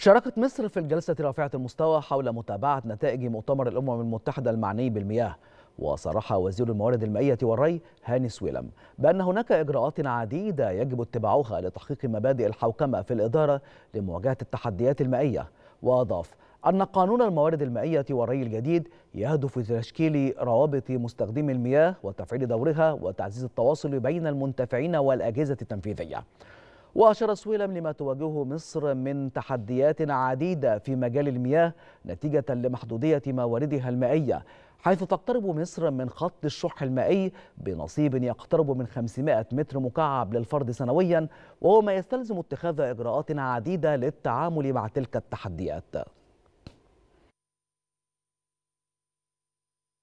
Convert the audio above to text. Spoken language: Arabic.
شاركت مصر في الجلسة رافعة المستوى حول متابعة نتائج مؤتمر الأمم المتحدة المعني بالمياه وصرح وزير الموارد المائية والري هاني سويلم بأن هناك إجراءات عديدة يجب اتباعها لتحقيق مبادئ الحوكمة في الإدارة لمواجهة التحديات المائية وأضاف أن قانون الموارد المائية والري الجديد يهدف لتشكيل روابط مستخدمي المياه وتفعيل دورها وتعزيز التواصل بين المنتفعين والأجهزة التنفيذية وأشار سويلم لما تواجهه مصر من تحديات عديدة في مجال المياه نتيجة لمحدودية مواردها المائية حيث تقترب مصر من خط الشح المائي بنصيب يقترب من 500 متر مكعب للفرد سنويا وهو ما يستلزم اتخاذ إجراءات عديدة للتعامل مع تلك التحديات